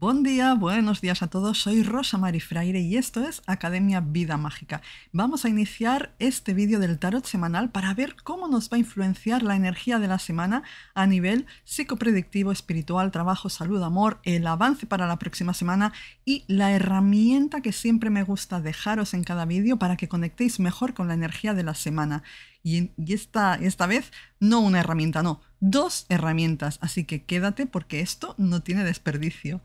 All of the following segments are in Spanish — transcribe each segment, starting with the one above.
Buen día, buenos días a todos. Soy Rosa Marifraire Fraire y esto es Academia Vida Mágica. Vamos a iniciar este vídeo del tarot semanal para ver cómo nos va a influenciar la energía de la semana a nivel psicopredictivo, espiritual, trabajo, salud, amor, el avance para la próxima semana y la herramienta que siempre me gusta dejaros en cada vídeo para que conectéis mejor con la energía de la semana. Y, esta, esta vez no una herramienta, no dos herramientas, así que quédate porque esto no tiene desperdicio.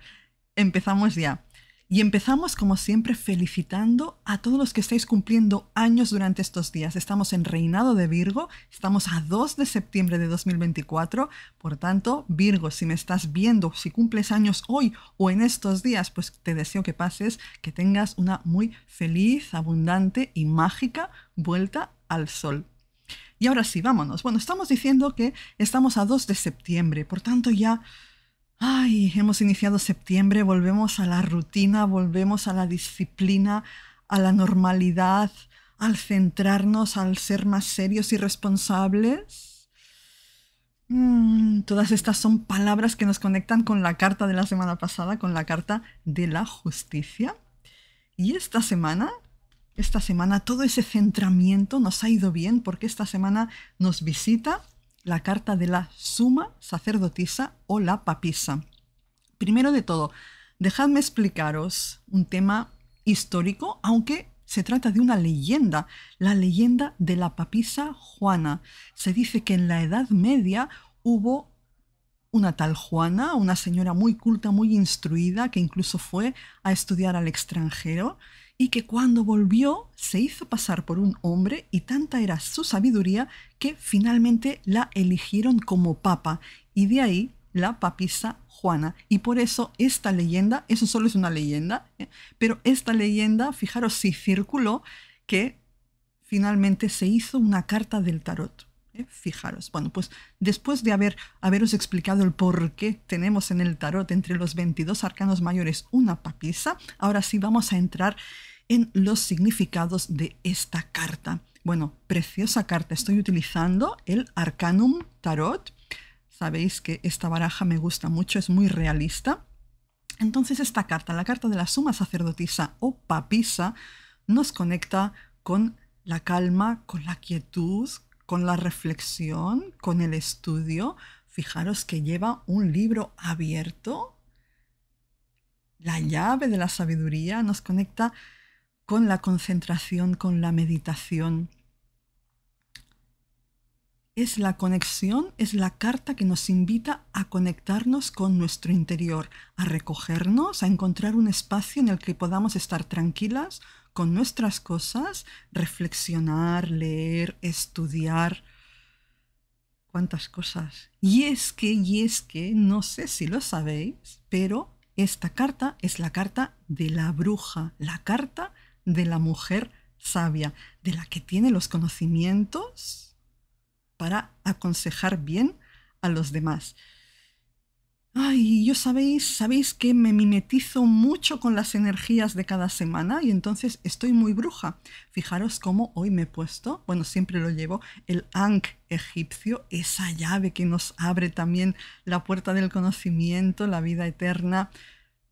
Empezamos ya. Y empezamos, como siempre, felicitando a todos los que estáis cumpliendo años durante estos días. Estamos en Reinado de Virgo, estamos a 2 de septiembre de 2024. Por tanto, Virgo, si me estás viendo, si cumples años hoy o en estos días, pues te deseo que pases, que tengas una muy feliz, abundante y mágica vuelta al sol. Y ahora sí, vámonos. Bueno, estamos diciendo que estamos a 2 de septiembre, por tanto ya... Ay, hemos iniciado septiembre, volvemos a la rutina, volvemos a la disciplina, a la normalidad, al centrarnos, al ser más serios y responsables. Mm, todas estas son palabras que nos conectan con la carta de la semana pasada, con la carta de la justicia. Y esta semana esta semana todo ese centramiento nos ha ido bien porque esta semana nos visita la carta de la suma sacerdotisa o la papisa. Primero de todo, dejadme explicaros un tema histórico, aunque se trata de una leyenda, la leyenda de la papisa Juana. Se dice que en la Edad Media hubo una tal Juana, una señora muy culta, muy instruida, que incluso fue a estudiar al extranjero y que cuando volvió se hizo pasar por un hombre y tanta era su sabiduría que finalmente la eligieron como papa y de ahí la papisa Juana. Y por eso esta leyenda, eso solo es una leyenda, ¿eh? pero esta leyenda, fijaros si circuló, que finalmente se hizo una carta del tarot. ¿eh? Fijaros, bueno, pues después de haber, haberos explicado el por qué tenemos en el tarot entre los 22 arcanos mayores una papisa, ahora sí vamos a entrar en los significados de esta carta. Bueno, preciosa carta. Estoy utilizando el Arcanum Tarot. Sabéis que esta baraja me gusta mucho, es muy realista. Entonces esta carta, la carta de la suma sacerdotisa o papisa, nos conecta con la calma, con la quietud, con la reflexión, con el estudio. Fijaros que lleva un libro abierto. La llave de la sabiduría nos conecta con la concentración, con la meditación. Es la conexión, es la carta que nos invita a conectarnos con nuestro interior, a recogernos, a encontrar un espacio en el que podamos estar tranquilas con nuestras cosas, reflexionar, leer, estudiar, cuántas cosas. Y es que, y es que, no sé si lo sabéis, pero esta carta es la carta de la bruja, la carta de la mujer sabia, de la que tiene los conocimientos para aconsejar bien a los demás. Ay, yo sabéis, sabéis que me mimetizo mucho con las energías de cada semana y entonces estoy muy bruja. Fijaros cómo hoy me he puesto, bueno, siempre lo llevo, el Ankh egipcio, esa llave que nos abre también la puerta del conocimiento, la vida eterna,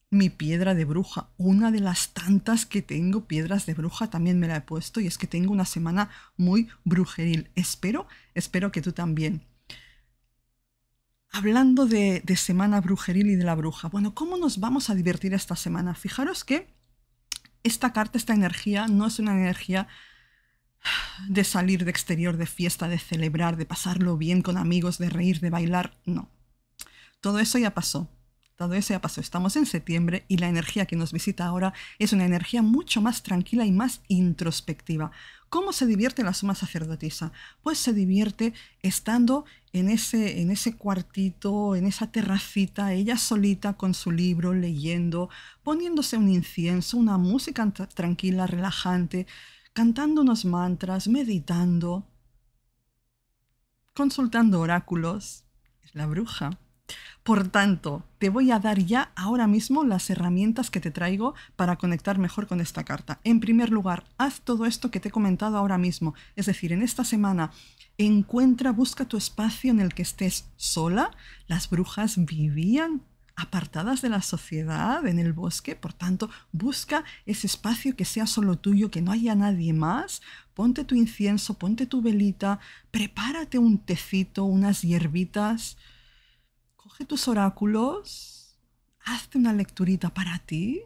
mi piedra de bruja, una de las tantas que tengo, piedras de bruja, también me la he puesto y es que tengo una semana muy brujeril. Espero, espero que tú también. Hablando de, de semana brujeril y de la bruja, bueno, ¿cómo nos vamos a divertir esta semana? Fijaros que esta carta, esta energía, no es una energía de salir de exterior, de fiesta, de celebrar, de pasarlo bien con amigos, de reír, de bailar, no. Todo eso ya pasó. Todo eso ya pasó. Estamos en septiembre y la energía que nos visita ahora es una energía mucho más tranquila y más introspectiva. ¿Cómo se divierte la suma sacerdotisa? Pues se divierte estando en ese, en ese cuartito, en esa terracita, ella solita con su libro, leyendo, poniéndose un incienso, una música tranquila, relajante, cantando unos mantras, meditando, consultando oráculos. Es la bruja. Por tanto, te voy a dar ya ahora mismo las herramientas que te traigo para conectar mejor con esta carta. En primer lugar, haz todo esto que te he comentado ahora mismo. Es decir, en esta semana encuentra, busca tu espacio en el que estés sola. Las brujas vivían apartadas de la sociedad, en el bosque, por tanto, busca ese espacio que sea solo tuyo, que no haya nadie más, ponte tu incienso, ponte tu velita, prepárate un tecito, unas hierbitas, coge tus oráculos, hazte una lecturita para ti.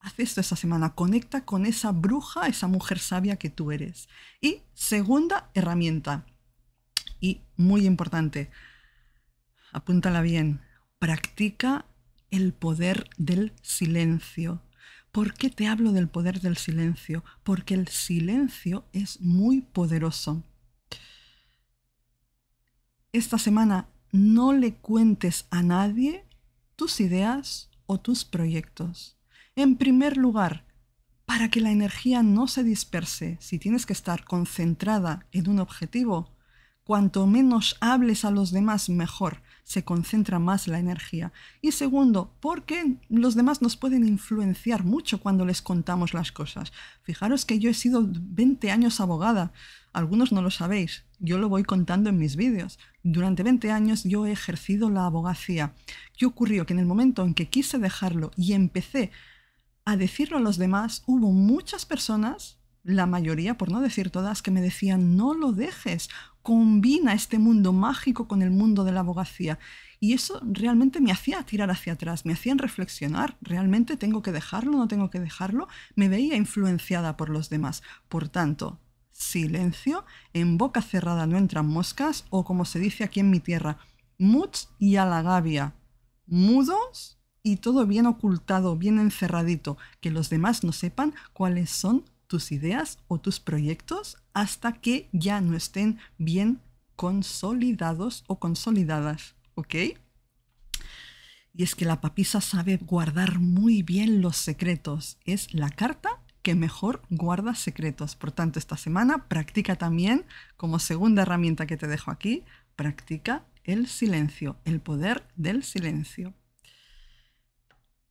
Haz esto esta semana, conecta con esa bruja, esa mujer sabia que tú eres. Y segunda herramienta, y muy importante, apúntala bien, practica el poder del silencio. ¿Por qué te hablo del poder del silencio? Porque el silencio es muy poderoso. Esta semana no le cuentes a nadie tus ideas o tus proyectos. En primer lugar, para que la energía no se disperse, si tienes que estar concentrada en un objetivo, cuanto menos hables a los demás, mejor, se concentra más la energía. Y segundo, porque los demás nos pueden influenciar mucho cuando les contamos las cosas. Fijaros que yo he sido 20 años abogada, algunos no lo sabéis, yo lo voy contando en mis vídeos. Durante 20 años yo he ejercido la abogacía. ¿Qué ocurrió? Que en el momento en que quise dejarlo y empecé a decirlo a los demás, hubo muchas personas, la mayoría, por no decir todas, que me decían, no lo dejes, combina este mundo mágico con el mundo de la abogacía. Y eso realmente me hacía tirar hacia atrás, me hacían reflexionar, realmente tengo que dejarlo, no tengo que dejarlo, me veía influenciada por los demás. Por tanto, silencio, en boca cerrada no entran moscas, o como se dice aquí en mi tierra, muts y a la gavia, mudos y todo bien ocultado, bien encerradito, que los demás no sepan cuáles son tus ideas o tus proyectos hasta que ya no estén bien consolidados o consolidadas, ¿ok? Y es que la papisa sabe guardar muy bien los secretos. Es la carta que mejor guarda secretos. Por tanto, esta semana practica también, como segunda herramienta que te dejo aquí, practica el silencio, el poder del silencio.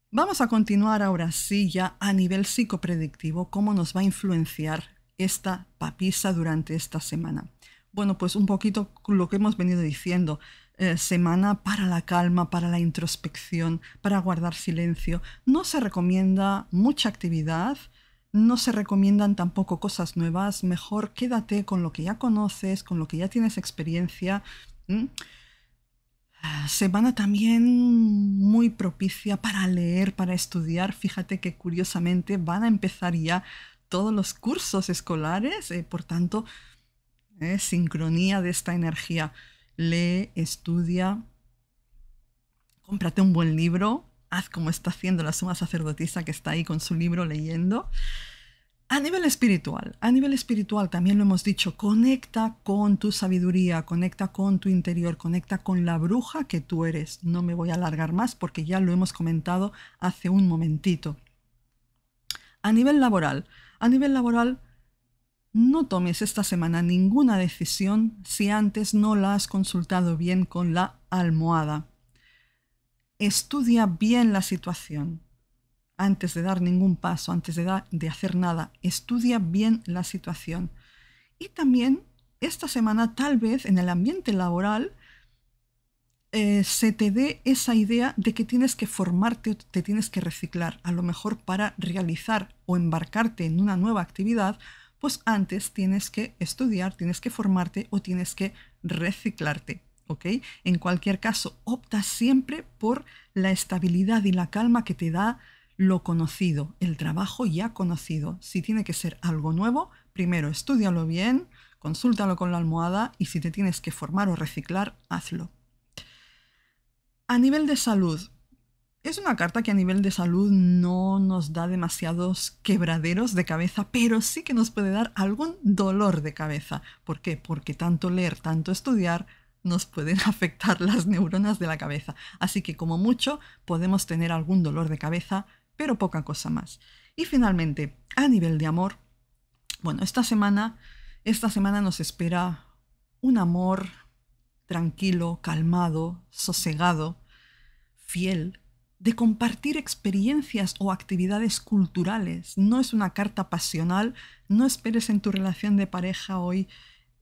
Vamos a continuar ahora sí ya a nivel psicopredictivo, cómo nos va a influenciar esta papisa durante esta semana. Bueno, pues un poquito lo que hemos venido diciendo, eh, semana para la calma, para la introspección, para guardar silencio. No se recomienda mucha actividad, no se recomiendan tampoco cosas nuevas, mejor quédate con lo que ya conoces, con lo que ya tienes experiencia. van Semana también muy propicia para leer, para estudiar. Fíjate que curiosamente van a empezar ya todos los cursos escolares, eh, por tanto, eh, sincronía de esta energía. Lee, estudia, cómprate un buen libro, haz como está haciendo la suma sacerdotisa que está ahí con su libro leyendo. A nivel espiritual, a nivel espiritual también lo hemos dicho, conecta con tu sabiduría, conecta con tu interior, conecta con la bruja que tú eres. No me voy a alargar más porque ya lo hemos comentado hace un momentito. A nivel laboral, a nivel laboral, no tomes esta semana ninguna decisión si antes no la has consultado bien con la almohada estudia bien la situación antes de dar ningún paso, antes de, de hacer nada. Estudia bien la situación. Y también esta semana tal vez en el ambiente laboral eh, se te dé esa idea de que tienes que formarte, te tienes que reciclar, a lo mejor para realizar o embarcarte en una nueva actividad, pues antes tienes que estudiar, tienes que formarte o tienes que reciclarte. En cualquier caso, opta siempre por la estabilidad y la calma que te da lo conocido, el trabajo ya conocido. Si tiene que ser algo nuevo, primero estudialo bien, consúltalo con la almohada y si te tienes que formar o reciclar, hazlo. A nivel de salud, es una carta que a nivel de salud no nos da demasiados quebraderos de cabeza, pero sí que nos puede dar algún dolor de cabeza. ¿Por qué? Porque tanto leer, tanto estudiar nos pueden afectar las neuronas de la cabeza. Así que como mucho podemos tener algún dolor de cabeza, pero poca cosa más. Y finalmente, a nivel de amor, bueno, esta semana, esta semana nos espera un amor tranquilo, calmado, sosegado, fiel, de compartir experiencias o actividades culturales. No es una carta pasional, no esperes en tu relación de pareja hoy,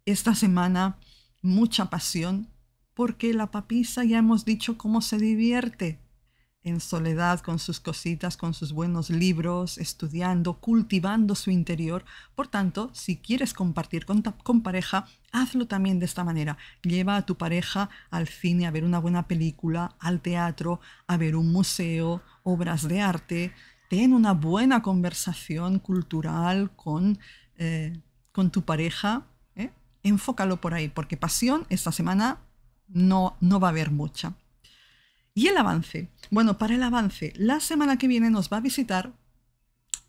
esta semana, mucha pasión, porque la papisa ya hemos dicho cómo se divierte en soledad con sus cositas, con sus buenos libros, estudiando, cultivando su interior. Por tanto, si quieres compartir con, con, pareja, hazlo también de esta manera. Lleva a tu pareja al cine a ver una buena película, al teatro, a ver un museo, obras de arte. Ten una buena conversación cultural con, eh, con tu pareja enfócalo por ahí, porque pasión esta semana no, no va a haber mucha. Y el avance. Bueno, para el avance, la semana que viene nos va a visitar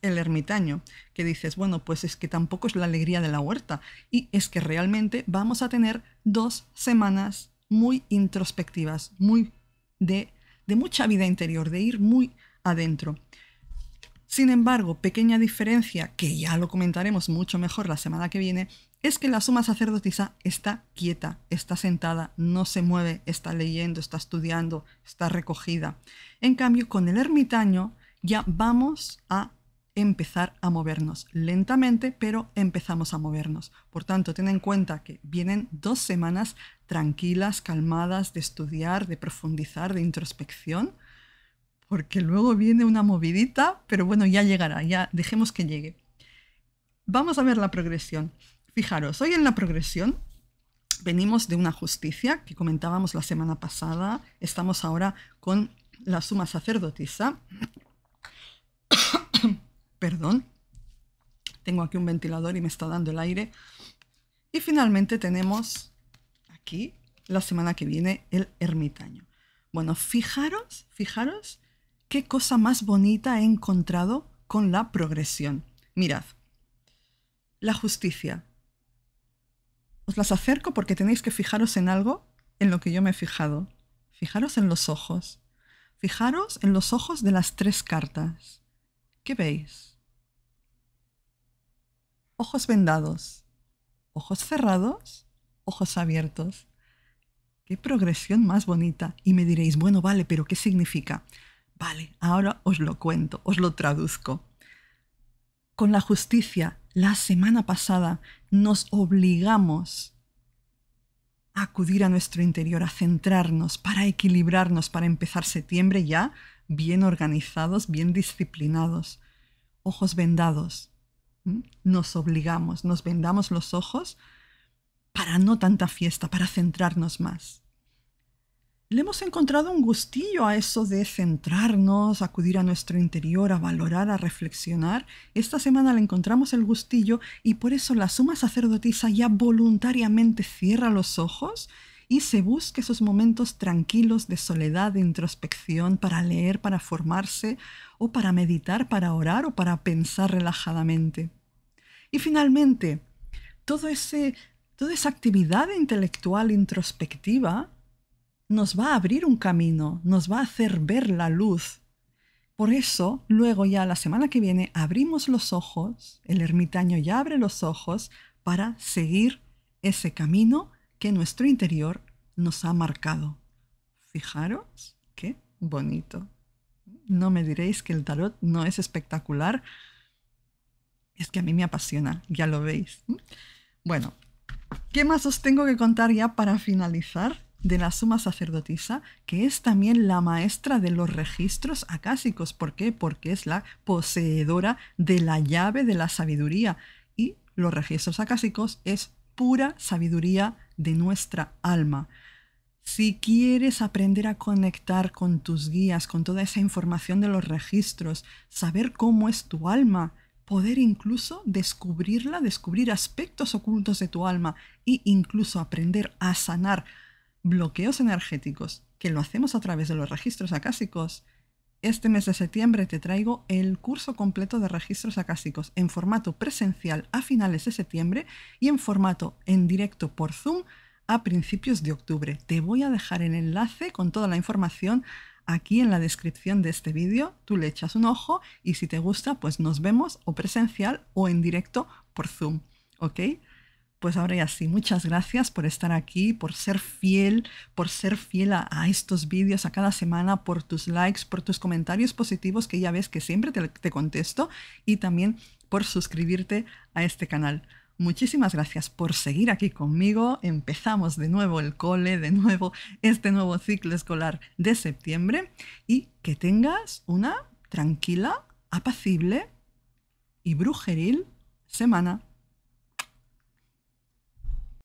el ermitaño, que dices, bueno, pues es que tampoco es la alegría de la huerta. Y es que realmente vamos a tener dos semanas muy introspectivas, muy de, de mucha vida interior, de ir muy adentro. Sin embargo, pequeña diferencia, que ya lo comentaremos mucho mejor la semana que viene, es que la suma sacerdotisa está quieta, está sentada, no se mueve, está leyendo, está estudiando, está recogida. En cambio, con el ermitaño ya vamos a empezar a movernos lentamente, pero empezamos a movernos. Por tanto, ten en cuenta que vienen dos semanas tranquilas, calmadas, de estudiar, de profundizar, de introspección, porque luego viene una movidita, pero bueno, ya llegará, ya dejemos que llegue. Vamos a ver la progresión. Fijaros, hoy en la progresión venimos de una justicia que comentábamos la semana pasada, estamos ahora con la suma sacerdotisa. Perdón, tengo aquí un ventilador y me está dando el aire. Y finalmente tenemos aquí la semana que viene el ermitaño. Bueno, fijaros, fijaros qué cosa más bonita he encontrado con la progresión. Mirad, la justicia. Os las acerco porque tenéis que fijaros en algo en lo que yo me he fijado. Fijaros en los ojos. Fijaros en los ojos de las tres cartas. ¿Qué veis? Ojos vendados, ojos cerrados, ojos abiertos. Qué progresión más bonita. Y me diréis, bueno, vale, pero ¿qué significa? Vale, ahora os lo cuento, os lo traduzco. Con la justicia, la semana pasada nos obligamos a acudir a nuestro interior, a centrarnos, para equilibrarnos, para empezar septiembre ya bien organizados, bien disciplinados, ojos vendados. Nos obligamos, nos vendamos los ojos para no tanta fiesta, para centrarnos más le hemos encontrado un gustillo a eso de centrarnos, acudir a nuestro interior, a valorar, a reflexionar. Esta semana le encontramos el gustillo y por eso la suma sacerdotisa ya voluntariamente cierra los ojos y se busca esos momentos tranquilos de soledad, de introspección, para leer, para formarse o para meditar, para orar o para pensar relajadamente. Y finalmente, todo toda esa actividad intelectual introspectiva nos va a abrir un camino, nos va a hacer ver la luz. Por eso, luego ya la semana que viene abrimos los ojos, el ermitaño ya abre los ojos para seguir ese camino que nuestro interior nos ha marcado. Fijaros, qué bonito. No me diréis que el tarot no es espectacular. Es que a mí me apasiona, ya lo veis. Bueno, ¿qué más os tengo que contar ya para finalizar? de la suma sacerdotisa, que es también la maestra de los registros acásicos. ¿Por qué? Porque es la poseedora de la llave de la sabiduría. Y los registros acásicos es pura sabiduría de nuestra alma. Si quieres aprender a conectar con tus guías, con toda esa información de los registros, saber cómo es tu alma, poder incluso descubrirla, descubrir aspectos ocultos de tu alma e incluso aprender a sanar bloqueos energéticos, que lo hacemos a través de los registros acásicos, este mes de septiembre te traigo el curso completo de registros acásicos en formato presencial a finales de septiembre y en formato en directo por Zoom a principios de octubre. Te voy a dejar el enlace con toda la información aquí en la descripción de este vídeo. Tú le echas un ojo y si te gusta, pues nos vemos o presencial o en directo por Zoom. ¿Ok? Pues ahora ya sí, muchas gracias por estar aquí, por ser fiel, por ser fiel a, estos vídeos, a cada semana, por tus likes, por tus comentarios positivos que ya ves que siempre te contesto y también por suscribirte a este canal. Muchísimas gracias por seguir aquí conmigo. Empezamos de nuevo el cole, de nuevo este nuevo ciclo escolar de septiembre y que tengas una tranquila, apacible y brujeril semana.